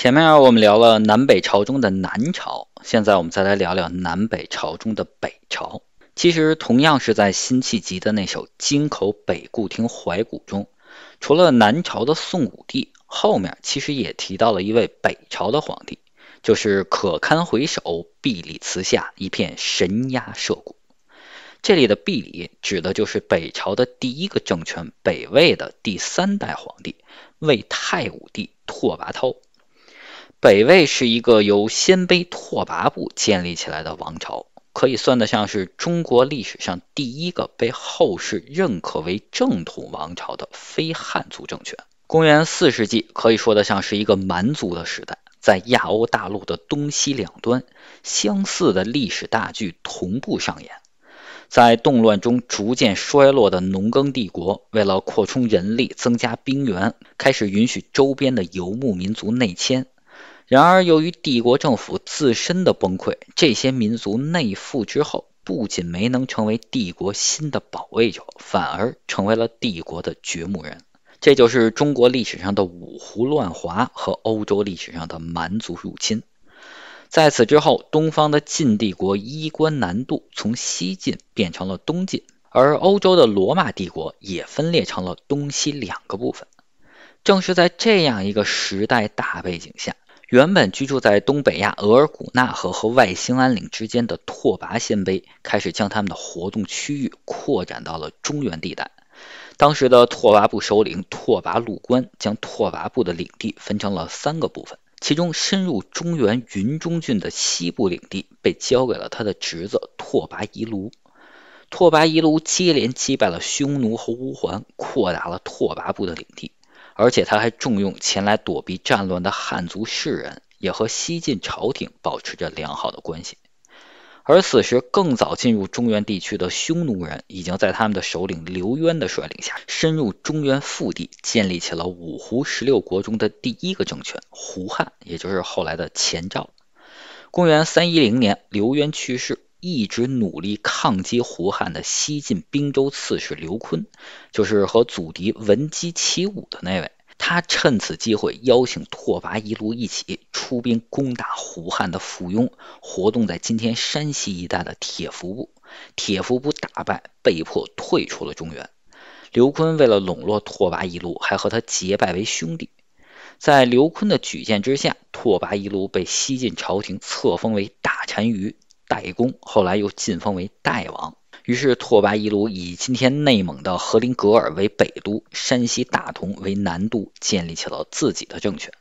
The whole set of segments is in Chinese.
前面我们聊了南北朝中的南朝，现在我们再来聊聊南北朝中的北朝。其实，同样是在辛弃疾的那首《京口北固亭怀古》中，除了南朝的宋武帝，后面其实也提到了一位北朝的皇帝，就是可堪回首，壁里祠下一片神鸦社鼓。这里的壁里指的就是北朝的第一个政权北魏的第三代皇帝魏太武帝拓跋焘。北魏是一个由鲜卑拓跋部建立起来的王朝，可以算得上是中国历史上第一个被后世认可为正统王朝的非汉族政权。公元四世纪可以说得上是一个蛮族的时代，在亚欧大陆的东西两端，相似的历史大剧同步上演。在动乱中逐渐衰落的农耕帝国，为了扩充人力、增加兵员，开始允许周边的游牧民族内迁。然而，由于帝国政府自身的崩溃，这些民族内附之后，不仅没能成为帝国新的保卫者，反而成为了帝国的掘墓人。这就是中国历史上的五胡乱华和欧洲历史上的蛮族入侵。在此之后，东方的晋帝国衣冠南渡，从西晋变成了东晋，而欧洲的罗马帝国也分裂成了东西两个部分。正是在这样一个时代大背景下。原本居住在东北亚额尔古纳河和外兴安岭之间的拓跋鲜卑，开始将他们的活动区域扩展到了中原地带。当时的拓跋部首领拓跋陆官将拓跋部的领地分成了三个部分，其中深入中原云中郡的西部领地被交给了他的侄子拓跋宜卢。拓跋宜卢接连击败了匈奴和乌桓，扩大了拓跋部的领地。而且他还重用前来躲避战乱的汉族士人，也和西晋朝廷保持着良好的关系。而此时更早进入中原地区的匈奴人，已经在他们的首领刘渊的率领下，深入中原腹地，建立起了五胡十六国中的第一个政权——胡汉，也就是后来的前赵。公元三一零年，刘渊去世，一直努力抗击胡汉的西晋滨州刺史刘琨，就是和祖逖闻鸡起舞的那位。他趁此机会邀请拓跋一路一起出兵攻打胡汉的附庸，活动在今天山西一带的铁服部。铁服部打败，被迫退出了中原。刘坤为了笼络拓跋一路，还和他结拜为兄弟。在刘坤的举荐之下，拓跋一路被西晋朝廷册封为大单于、代公，后来又晋封为代王。于是，拓跋猗卢以今天内蒙的和林格尔为北都，山西大同为南都，建立起了自己的政权。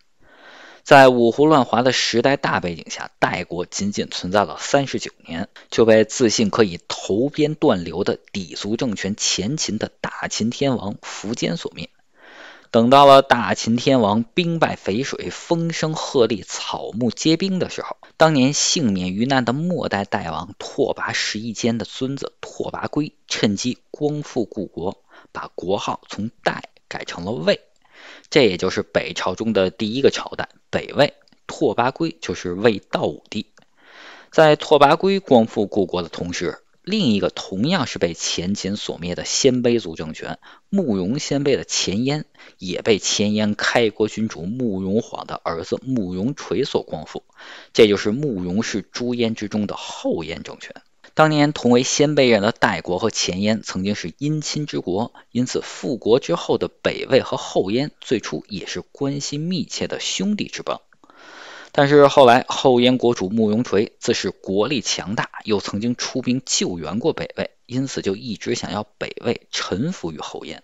在五胡乱华的时代大背景下，代国仅仅存在了三十九年，就被自信可以投鞭断流的氐族政权前秦的大秦天王苻坚所灭。等到了大秦天王兵败淝水、风声鹤唳、草木皆兵的时候，当年幸免于难的末代大王拓跋什一坚的孙子拓跋圭趁机光复故国，把国号从代改成了魏，这也就是北朝中的第一个朝代——北魏。拓跋圭就是魏道武帝。在拓跋圭光复故国的同时，另一个同样是被前秦所灭的鲜卑族政权慕容鲜卑的前燕，也被前燕开国君主慕容晃的儿子慕容垂所光复，这就是慕容氏诸燕之中的后燕政权。当年同为鲜卑人的代国和前燕曾经是姻亲之国，因此复国之后的北魏和后燕最初也是关系密切的兄弟之邦。但是后来，后燕国主慕容垂自恃国力强大，又曾经出兵救援过北魏，因此就一直想要北魏臣服于后燕。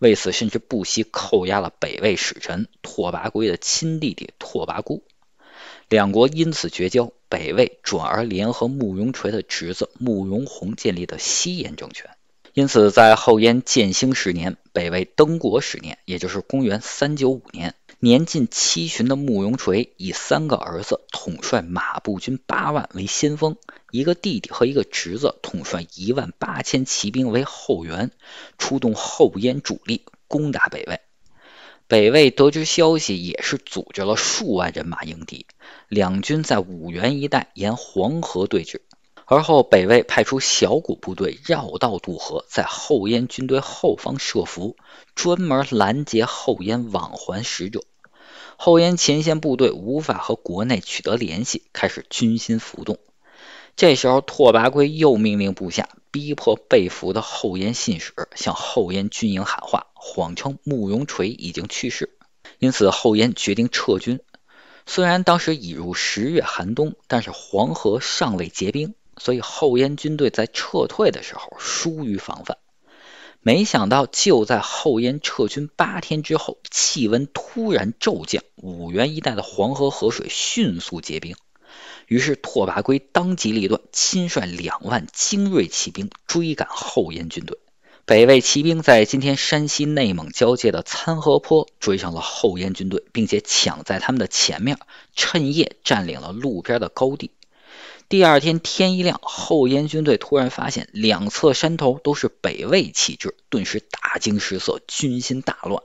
为此，甚至不惜扣押了北魏使臣拓跋圭的亲弟弟拓跋孤。两国因此绝交，北魏转而联合慕容垂的侄子慕容宏建立的西燕政权。因此，在后燕建兴十年、北魏登国十年，也就是公元三九五年，年近七旬的慕容垂以三个儿子统帅马步军八万为先锋，一个弟弟和一个侄子统帅一万八千骑兵为后援，出动后燕主力攻打北魏。北魏得知消息，也是组织了数万人马迎敌，两军在五原一带沿黄河对峙。而后，北魏派出小股部队绕道渡河，在后燕军队后方设伏，专门拦截后燕往还使者。后燕前线部队无法和国内取得联系，开始军心浮动。这时候，拓跋圭又命令部下逼迫被俘的后燕信使向后燕军营喊话，谎称慕容垂已经去世，因此后燕决定撤军。虽然当时已入十月寒冬，但是黄河尚未结冰。所以后燕军队在撤退的时候疏于防范，没想到就在后燕撤军八天之后，气温突然骤降，五原一带的黄河河水迅速结冰。于是拓跋圭当机立断，亲率两万精锐骑兵追赶后燕军队。北魏骑兵在今天山西内蒙交界的参河坡追上了后燕军队，并且抢在他们的前面，趁夜占领了路边的高地。第二天天一亮，后燕军队突然发现两侧山头都是北魏旗帜，顿时大惊失色，军心大乱。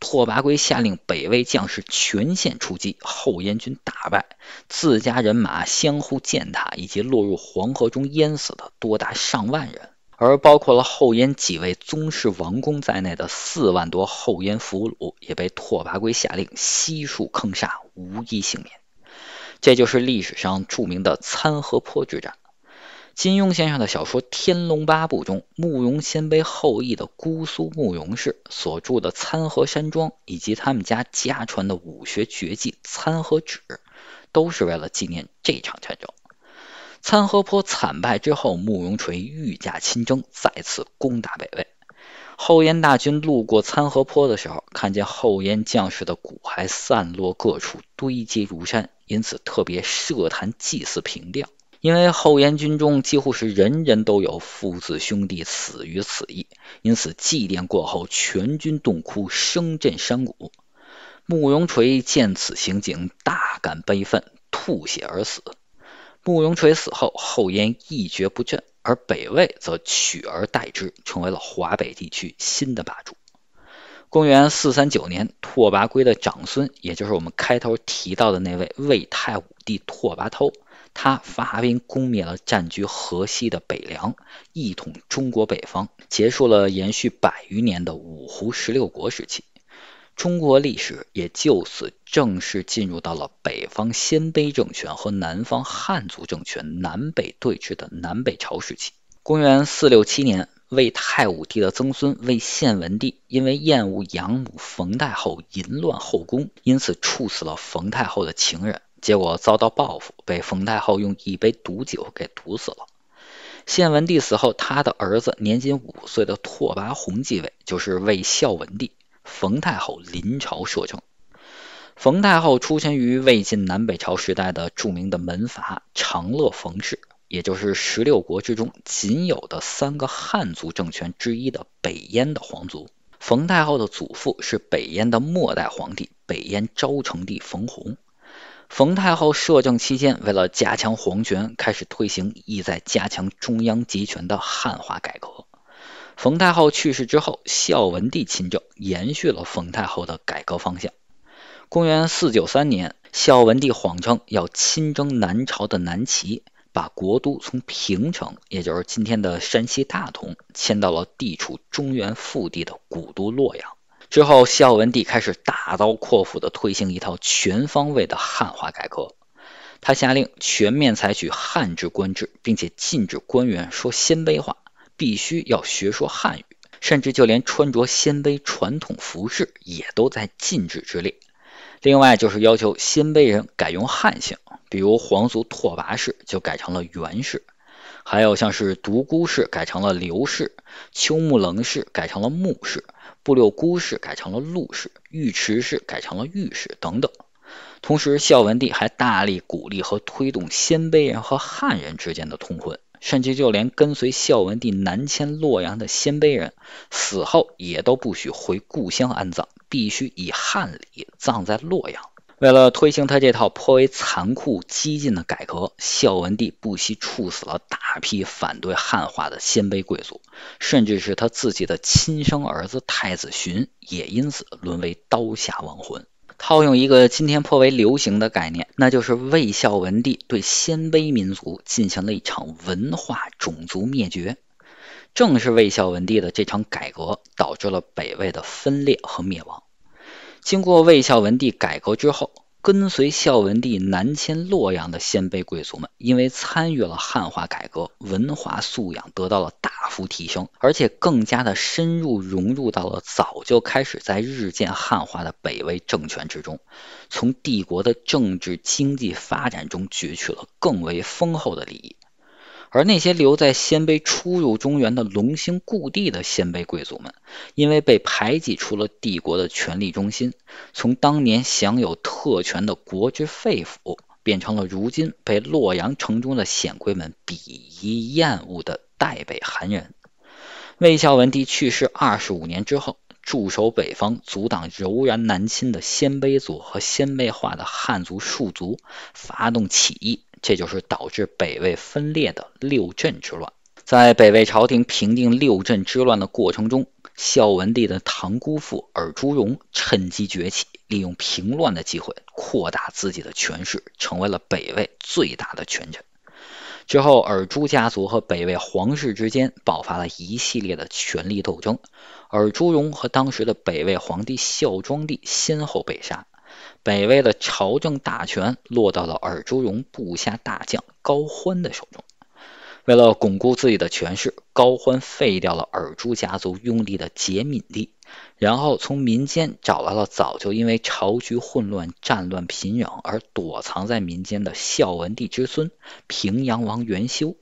拓跋圭下令北魏将士全线出击，后燕军大败，自家人马相互践踏以及落入黄河中淹死的多达上万人。而包括了后燕几位宗室王公在内的四万多后燕俘虏，也被拓跋圭下令悉数坑杀，无一幸免。这就是历史上著名的参河坡之战。金庸先生的小说《天龙八部》中，慕容鲜卑后裔的姑苏慕容氏所住的参河山庄，以及他们家家传的武学绝技参河指，都是为了纪念这场战争。参河坡惨败之后，慕容垂御驾亲征，再次攻打北魏。后燕大军路过参河坡的时候，看见后燕将士的骨骸散落各处，堆积如山，因此特别设坛祭祀凭吊。因为后燕军中几乎是人人都有父子兄弟死于此役，因此祭奠过后，全军恸哭，声震山谷。慕容垂见此情景，大感悲愤，吐血而死。慕容垂死后，后燕一蹶不振。而北魏则取而代之，成为了华北地区新的霸主。公元四三九年，拓跋圭的长孙，也就是我们开头提到的那位魏太武帝拓跋焘，他发兵攻灭了占据河西的北凉，一统中国北方，结束了延续百余年的五胡十六国时期。中国历史也就此正式进入到了北方鲜卑政权和南方汉族政权南北对峙的南北朝时期。公元四六七年，魏太武帝的曾孙魏献文帝因为厌恶养母冯太后淫乱后宫，因此处死了冯太后的情人，结果遭到报复，被冯太后用一杯毒酒给毒死了。献文帝死后，他的儿子年仅五岁的拓跋宏继位，就是魏孝文帝。冯太后临朝摄政。冯太后出身于魏晋南北朝时代的著名的门阀长乐冯氏，也就是十六国之中仅有的三个汉族政权之一的北燕的皇族。冯太后的祖父是北燕的末代皇帝北燕昭成帝冯弘。冯太后摄政期间，为了加强皇权，开始推行意在加强中央集权的汉化改革。冯太后去世之后，孝文帝亲政，延续了冯太后的改革方向。公元四九三年，孝文帝谎称要亲征南朝的南齐，把国都从平城（也就是今天的山西大同）迁到了地处中原腹地的古都洛阳。之后，孝文帝开始大刀阔斧地推行一套全方位的汉化改革。他下令全面采取汉制官制，并且禁止官员说鲜卑话。必须要学说汉语，甚至就连穿着鲜卑传统服饰也都在禁止之列。另外就是要求鲜卑人改用汉姓，比如皇族拓跋氏就改成了元氏，还有像是独孤氏改成了刘氏，秋木棱氏改成了木氏，布六孤氏改成了陆氏，尉迟氏改成了尉氏等等。同时，孝文帝还大力鼓励和推动鲜卑人和汉人之间的通婚。甚至就连跟随孝文帝南迁洛阳的鲜卑人，死后也都不许回故乡安葬，必须以汉礼葬在洛阳。为了推行他这套颇为残酷激进的改革，孝文帝不惜处死了大批反对汉化的鲜卑贵族，甚至是他自己的亲生儿子太子洵也因此沦为刀下亡魂。套用一个今天颇为流行的概念，那就是魏孝文帝对鲜卑民族进行了一场文化种族灭绝。正是魏孝文帝的这场改革，导致了北魏的分裂和灭亡。经过魏孝文帝改革之后。跟随孝文帝南迁洛阳的鲜卑贵族们，因为参与了汉化改革，文化素养得到了大幅提升，而且更加的深入融入到了早就开始在日渐汉化的北魏政权之中，从帝国的政治经济发展中攫取了更为丰厚的利益。而那些留在鲜卑出入中原的龙兴故地的鲜卑贵族们，因为被排挤出了帝国的权力中心，从当年享有特权的国之肺腑，变成了如今被洛阳城中的显贵们鄙夷厌恶的代北寒人。魏孝文帝去世二十五年之后，驻守北方阻挡柔然南侵的鲜卑族和鲜卑化的汉族庶族发动起义。这就是导致北魏分裂的六镇之乱。在北魏朝廷平定六镇之乱的过程中，孝文帝的堂姑父尔朱荣趁机崛起，利用平乱的机会扩大自己的权势，成为了北魏最大的权臣。之后，尔朱家族和北魏皇室之间爆发了一系列的权力斗争，尔朱荣和当时的北魏皇帝孝庄帝先后被杀。北魏的朝政大权落到了尔朱荣部下大将高欢的手中。为了巩固自己的权势，高欢废掉了尔朱家族拥立的节闵帝，然后从民间找来了早就因为朝局混乱、战乱频仍而躲藏在民间的孝文帝之孙平阳王元修，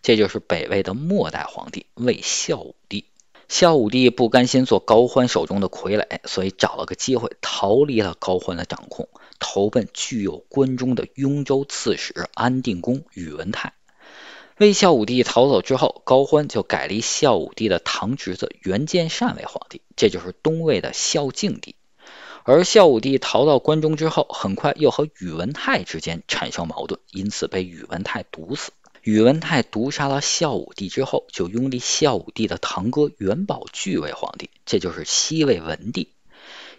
这就是北魏的末代皇帝魏孝武帝。孝武帝不甘心做高欢手中的傀儡，所以找了个机会逃离了高欢的掌控，投奔具有关中的雍州刺史安定公宇文泰。为孝武帝逃走之后，高欢就改立孝武帝的堂侄子元建善为皇帝，这就是东魏的孝静帝。而孝武帝逃到关中之后，很快又和宇文泰之间产生矛盾，因此被宇文泰毒死。宇文泰毒杀了孝武帝之后，就拥立孝武帝的堂哥元宝炬为皇帝，这就是西魏文帝。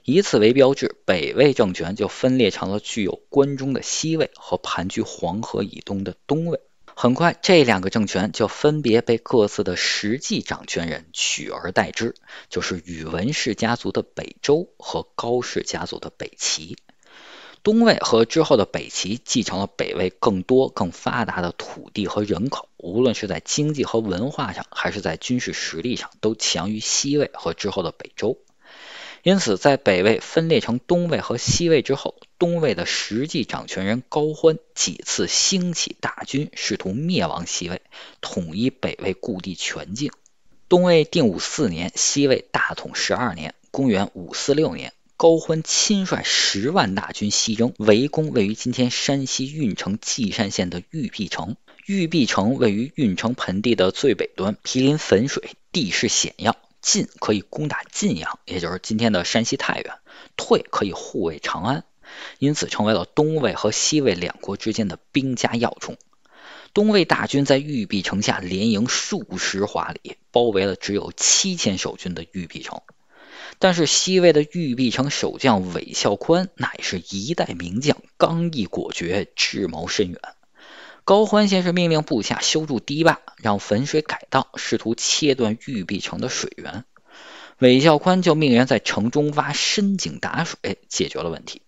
以此为标志，北魏政权就分裂成了具有关中的西魏和盘踞黄河以东的东魏。很快，这两个政权就分别被各自的实际掌权人取而代之，就是宇文氏家族的北周和高氏家族的北齐。东魏和之后的北齐继承了北魏更多、更发达的土地和人口，无论是在经济和文化上，还是在军事实力上，都强于西魏和之后的北周。因此，在北魏分裂成东魏和西魏之后，东魏的实际掌权人高欢几次兴起大军，试图灭亡西魏，统一北魏故地全境。东魏定武四年，西魏大统十二年，公元五四六年。高欢亲率十万大军西征，围攻位于今天山西运城稷山县的玉璧城。玉璧城位于运城盆地的最北端，毗邻汾水，地势险要，进可以攻打晋阳，也就是今天的山西太原，退可以护卫长安，因此成为了东魏和西魏两国之间的兵家要冲。东魏大军在玉璧城下连营数十华里，包围了只有七千守军的玉璧城。但是西魏的玉璧城守将韦孝宽乃是一代名将，刚毅果决，智谋深远。高欢先是命令部下修筑堤坝，让汾水改道，试图切断玉璧城的水源。韦孝宽就命人在城中挖深井打水，解决了问题。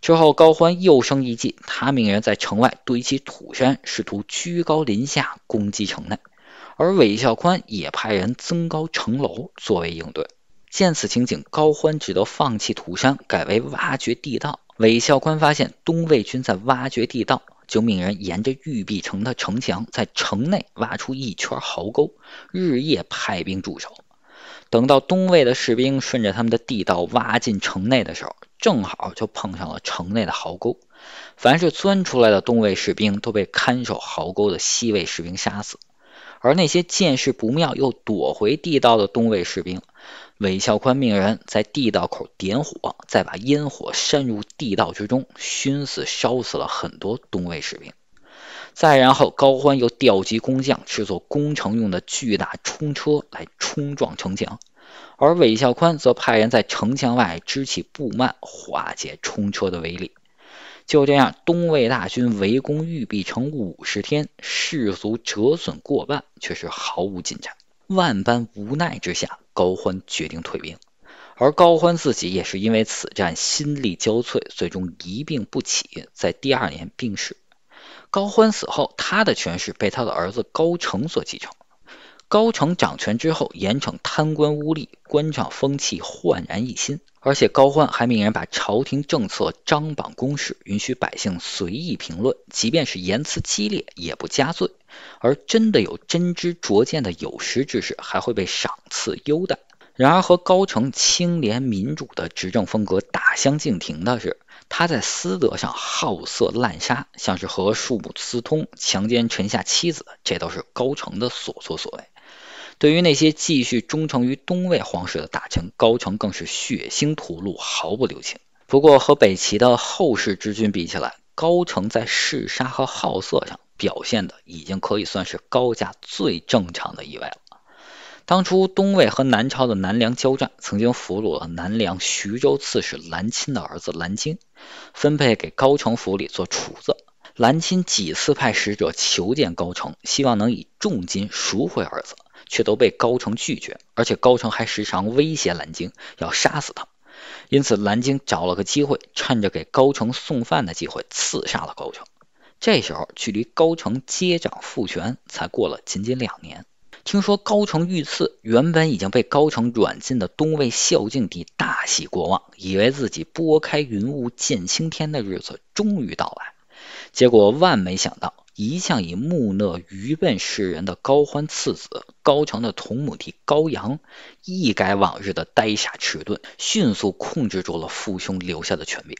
之后高欢又生一计，他命人在城外堆起土山，试图居高临下攻击城内，而韦孝宽也派人增高城楼，作为应对。见此情景，高欢只得放弃土山，改为挖掘地道。韦孝宽发现东魏军在挖掘地道，就命人沿着玉璧城的城墙，在城内挖出一圈壕沟，日夜派兵驻守。等到东魏的士兵顺着他们的地道挖进城内的时候，正好就碰上了城内的壕沟。凡是钻出来的东魏士兵都被看守壕沟的西魏士兵杀死，而那些见势不妙又躲回地道的东魏士兵。韦孝宽命人在地道口点火，再把烟火深入地道之中，熏死烧死了很多东魏士兵。再然后，高欢又调集工匠制作工程用的巨大冲车来冲撞城墙，而韦孝宽则派人在城墙外支起布幔，化解冲车的威力。就这样，东魏大军围攻玉璧城五十天，士卒折损过半，却是毫无进展。万般无奈之下，高欢决定退兵。而高欢自己也是因为此战心力交瘁，最终一病不起，在第二年病逝。高欢死后，他的权势被他的儿子高澄所继承。高澄掌权之后，严惩贪官污吏，官场风气焕然一新。而且高欢还命人把朝廷政策张榜公示，允许百姓随意评论，即便是言辞激烈也不加罪。而真的有真知灼见的有识之士，还会被赏赐优待。然而，和高澄清廉民主的执政风格大相径庭的是，他在私德上好色滥杀，像是和庶母私通、强奸臣下妻子，这都是高澄的所作所为。对于那些继续忠诚于东魏皇室的大臣，高澄更是血腥屠戮，毫不留情。不过和北齐的后世之君比起来，高澄在嗜杀和好色上表现的已经可以算是高家最正常的一位了。当初东魏和南朝的南梁交战，曾经俘虏了南梁徐州刺史蓝钦的儿子蓝晶，分配给高澄府里做厨子。蓝钦几次派使者求见高澄，希望能以重金赎回儿子。却都被高成拒绝，而且高成还时常威胁蓝鲸要杀死他。因此，蓝鲸找了个机会，趁着给高成送饭的机会刺杀了高成。这时候，距离高城接掌复权才过了仅仅两年。听说高成遇刺，原本已经被高成软禁的东魏孝静帝大喜过望，以为自己拨开云雾见青天的日子终于到来。结果万没想到。一向以木讷愚笨示人的高欢次子高澄的同母弟高阳，一改往日的呆傻迟钝，迅速控制住了父兄留下的权力。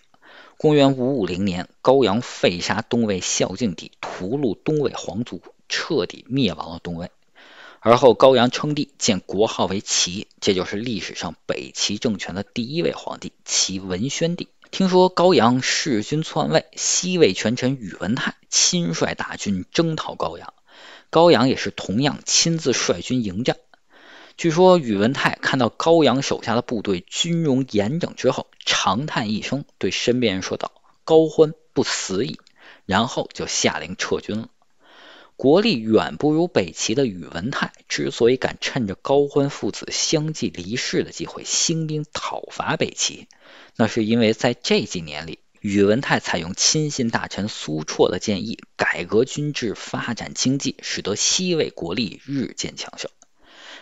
公元550年，高阳废杀东魏孝敬帝，屠戮东魏皇族，彻底灭亡了东魏。而后高阳称帝，建国号为齐，这就是历史上北齐政权的第一位皇帝齐文宣帝。听说高阳弑君篡位，西魏权臣宇文泰亲率大军征讨高阳，高阳也是同样亲自率军迎战。据说宇文泰看到高阳手下的部队军容严整之后，长叹一声，对身边人说道：“高欢不死矣。”然后就下令撤军了。国力远不如北齐的宇文泰，之所以敢趁着高欢父子相继离世的机会兴兵讨伐北齐，那是因为在这几年里，宇文泰采用亲信大臣苏绰的建议，改革军制、发展经济，使得西魏国力日渐强盛。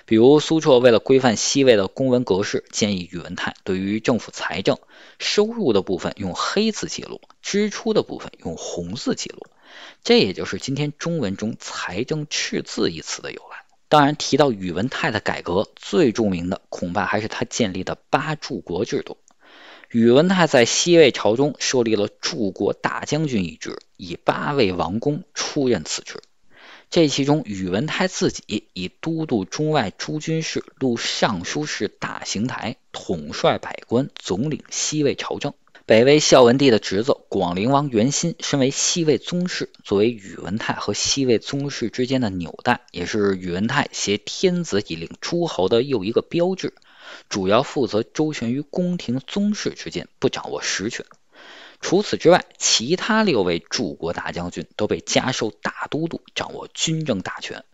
比如，苏绰为了规范西魏的公文格式，建议宇文泰，对于政府财政收入的部分用黑字记录，支出的部分用红字记录。这也就是今天中文中“财政赤字”一词的由来。当然，提到宇文泰的改革，最著名的恐怕还是他建立的八柱国制度。宇文泰在西魏朝中设立了柱国大将军一职，以八位王公出任此职。这其中，宇文泰自己以都督中外诸军事、录尚书事、大行台，统率百官，总领西魏朝政。北魏孝文帝的侄子广陵王元欣，身为西魏宗室，作为宇文泰和西魏宗室之间的纽带，也是宇文泰挟天子以令诸侯的又一个标志。主要负责周旋于宫廷宗室之间，不掌握实权。除此之外，其他六位柱国大将军都被加授大都督，掌握军政大权。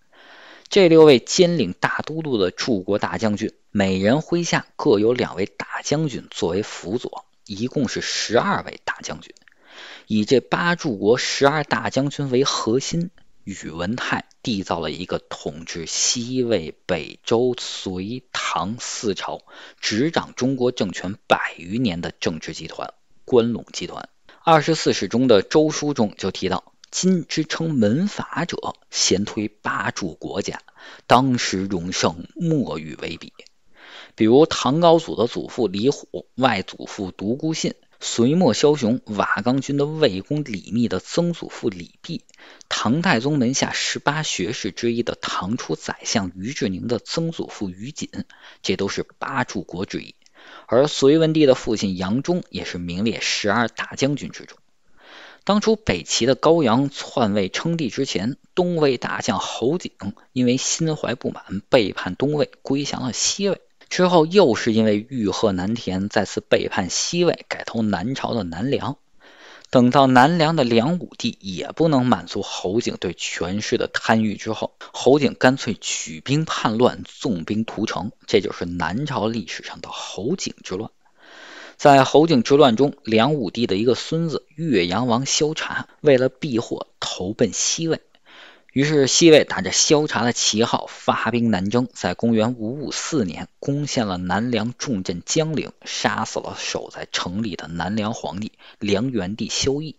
这六位兼领大都督的柱国大将军，每人麾下各有两位大将军作为辅佐。一共是十二位大将军，以这八柱国十二大将军为核心，宇文泰缔造了一个统治西魏、北周、隋、唐四朝，执掌中国政权百余年的政治集团——关陇集团。二十四史中的《周书》中就提到：“今之称门阀者，先推八柱国家，当时荣盛，莫与为比。”比如唐高祖的祖父李虎，外祖父独孤信，隋末枭雄瓦岗军的魏公李密的曾祖父李弼，唐太宗门下十八学士之一的唐初宰相于志宁的曾祖父于谨，这都是八柱国之一。而隋文帝的父亲杨忠也是名列十二大将军之中。当初北齐的高阳篡位称帝之前，东魏大将侯景因为心怀不满，背叛东魏，归降了西魏。之后又是因为欲壑难填，再次背叛西魏，改投南朝的南梁。等到南梁的梁武帝也不能满足侯景对权势的贪欲之后，侯景干脆举兵叛乱，纵兵屠城，这就是南朝历史上的侯景之乱。在侯景之乱中，梁武帝的一个孙子岳阳王萧察为了避祸，投奔西魏。于是西魏打着萧察的旗号发兵南征，在公元554年攻陷了南梁重镇江陵，杀死了守在城里的南梁皇帝梁元帝萧绎，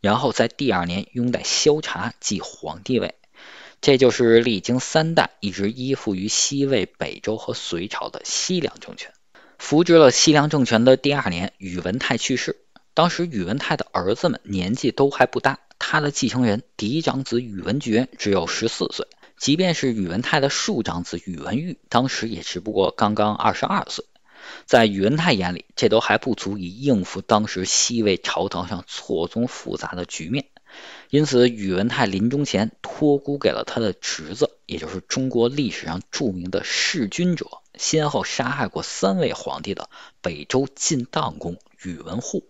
然后在第二年拥戴萧察即皇帝位。这就是历经三代，一直依附于西魏、北周和隋朝的西凉政权。扶植了西凉政权的第二年，宇文泰去世，当时宇文泰的儿子们年纪都还不大。他的继承人嫡长子宇文觉只有十四岁，即便是宇文泰的庶长子宇文毓，当时也只不过刚刚二十二岁，在宇文泰眼里，这都还不足以应付当时西魏朝堂上错综复杂的局面，因此宇文泰临终前托孤给了他的侄子，也就是中国历史上著名的弑君者，先后杀害过三位皇帝的北周晋荡公宇文护。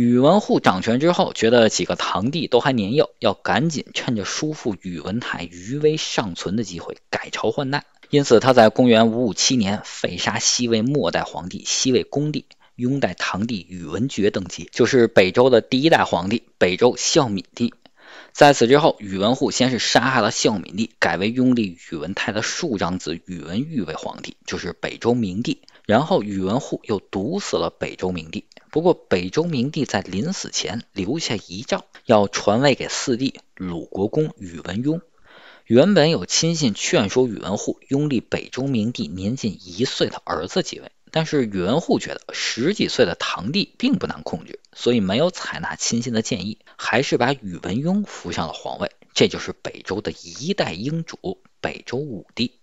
宇文护掌权之后，觉得几个堂弟都还年幼，要赶紧趁着叔父宇文泰余威尚存的机会改朝换代。因此，他在公元五五七年废杀西魏末代皇帝西魏恭帝，拥戴堂弟宇文觉登基，就是北周的第一代皇帝北周孝闵帝。在此之后，宇文护先是杀害了孝闵帝，改为拥立宇文泰的庶长子宇文毓为皇帝，就是北周明帝。然后宇文护又毒死了北周明帝。不过北周明帝在临死前留下遗诏，要传位给四弟鲁国公宇文邕。原本有亲信劝说宇文护拥立北周明帝年仅一岁的儿子继位，但是宇文护觉得十几岁的堂弟并不难控制，所以没有采纳亲信的建议，还是把宇文邕扶上了皇位。这就是北周的一代英主北周武帝。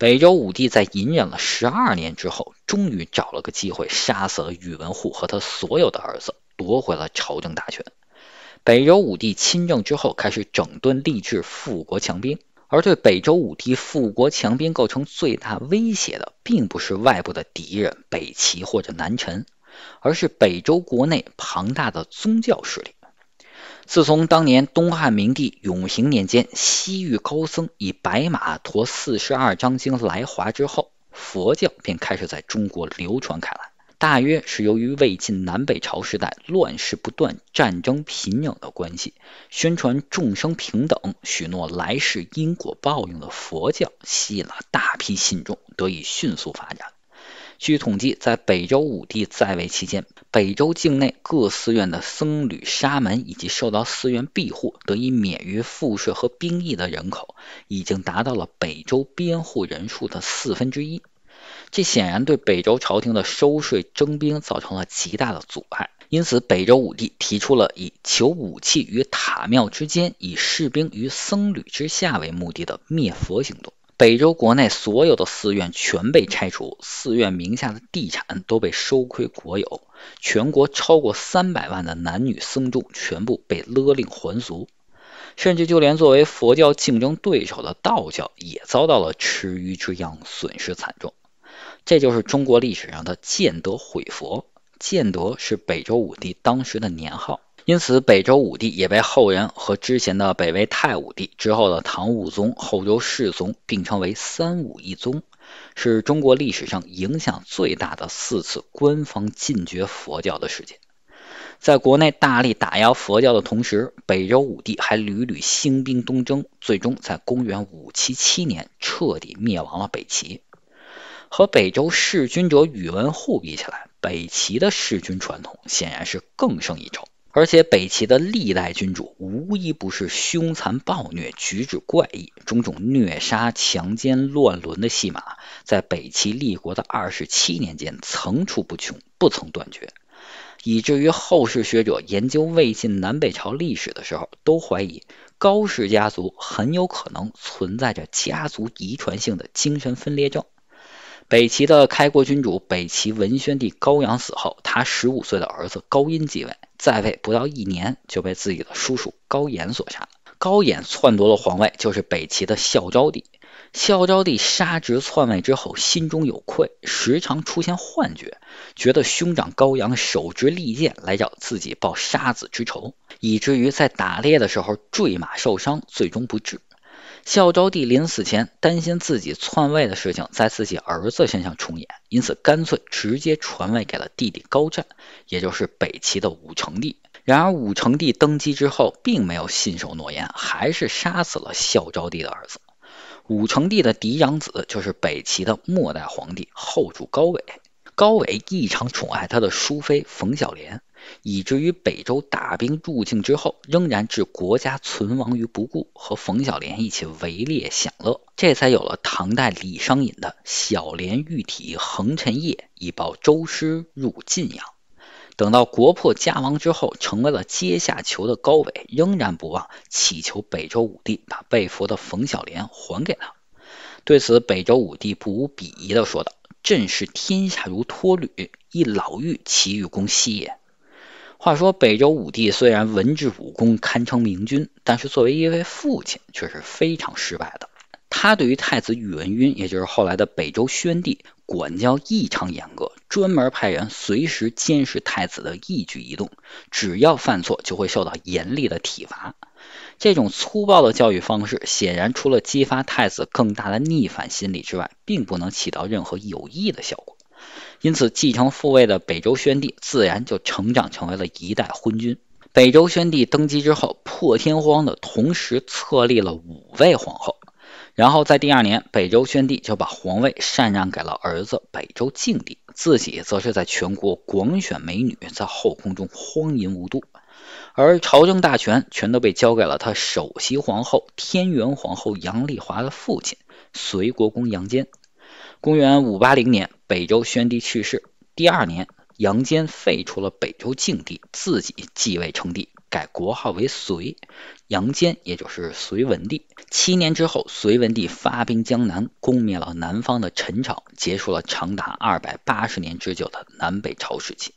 北周武帝在隐忍了十二年之后，终于找了个机会杀死了宇文护和他所有的儿子，夺回了朝政大权。北周武帝亲政之后，开始整顿吏治，富国强兵。而对北周武帝富国强兵构成最大威胁的，并不是外部的敌人北齐或者南陈，而是北周国内庞大的宗教势力。自从当年东汉明帝永平年间，西域高僧以白马驮四十二章经来华之后，佛教便开始在中国流传开来。大约是由于魏晋南北朝时代乱世不断、战争频仍的关系，宣传众生平等、许诺来世因果报应的佛教，吸引了大批信众，得以迅速发展。据统计，在北周武帝在位期间，北周境内各寺院的僧侣、沙门以及受到寺院庇护、得以免于赋税和兵役的人口，已经达到了北周边户人数的四分之一。这显然对北周朝廷的收税征兵造成了极大的阻碍。因此，北周武帝提出了以求武器于塔庙之间、以士兵于僧侣之下为目的的灭佛行动。北周国内所有的寺院全被拆除，寺院名下的地产都被收归国有。全国超过三百万的男女僧众全部被勒令还俗，甚至就连作为佛教竞争对手的道教也遭到了池鱼之殃，损失惨重。这就是中国历史上的建德毁佛。建德是北周武帝当时的年号。因此，北周武帝也被后人和之前的北魏太武帝、之后的唐武宗、后周世宗并称为“三武一宗”，是中国历史上影响最大的四次官方禁绝佛教的事件。在国内大力打压佛教的同时，北周武帝还屡屡兴兵东征，最终在公元五七七年彻底灭亡了北齐。和北周弑君者宇文护比起来，北齐的弑君传统显然是更胜一筹。而且北齐的历代君主无一不是凶残暴虐、举止怪异，种种虐杀、强奸、乱伦的戏码，在北齐立国的二十七年间层出不穷，不曾断绝。以至于后世学者研究魏晋南北朝历史的时候，都怀疑高氏家族很有可能存在着家族遗传性的精神分裂症。北齐的开国君主北齐文宣帝高阳死后，他十五岁的儿子高殷继位，在位不到一年就被自己的叔叔高演所杀。高演篡夺了皇位，就是北齐的孝昭帝。孝昭帝杀侄篡位之后，心中有愧，时常出现幻觉，觉得兄长高阳手执利剑来找自己报杀子之仇，以至于在打猎的时候坠马受伤，最终不治。孝昭帝临死前，担心自己篡位的事情在自己儿子身上重演，因此干脆直接传位给了弟弟高湛，也就是北齐的武成帝。然而武成帝登基之后，并没有信守诺言，还是杀死了孝昭帝的儿子。武成帝的嫡长子就是北齐的末代皇帝后主高纬。高纬异常宠爱他的淑妃冯小莲。以至于北周大兵入境之后，仍然置国家存亡于不顾，和冯小莲一起围猎享乐，这才有了唐代李商隐的“小莲玉体横陈夜，以报周师入晋阳。”等到国破家亡之后，成为了阶下囚的高伟，仍然不忘祈求北周武帝把被俘的冯小莲还给他。对此，北周武帝不无鄙夷的说道：“朕视天下如脱履，一老妪其欲攻西也？”话说北周武帝虽然文治武功堪称明君，但是作为一位父亲却是非常失败的。他对于太子宇文赟，也就是后来的北周宣帝，管教异常严格，专门派人随时监视太子的一举一动，只要犯错就会受到严厉的体罚。这种粗暴的教育方式，显然除了激发太子更大的逆反心理之外，并不能起到任何有益的效果。因此，继承父位的北周宣帝自然就成长成为了一代昏君。北周宣帝登基之后，破天荒的同时册立了五位皇后。然后在第二年，北周宣帝就把皇位禅让给了儿子北周靖帝，自己则是在全国广选美女，在后宫中荒淫无度，而朝政大权全都被交给了他首席皇后天元皇后杨丽华的父亲隋国公杨坚。公元五八零年，北周宣帝去世。第二年，杨坚废除了北周境帝，自己继位称帝，改国号为隋。杨坚也就是隋文帝。七年之后，隋文帝发兵江南，攻灭了南方的陈朝，结束了长达二百八十年之久的南北朝时期。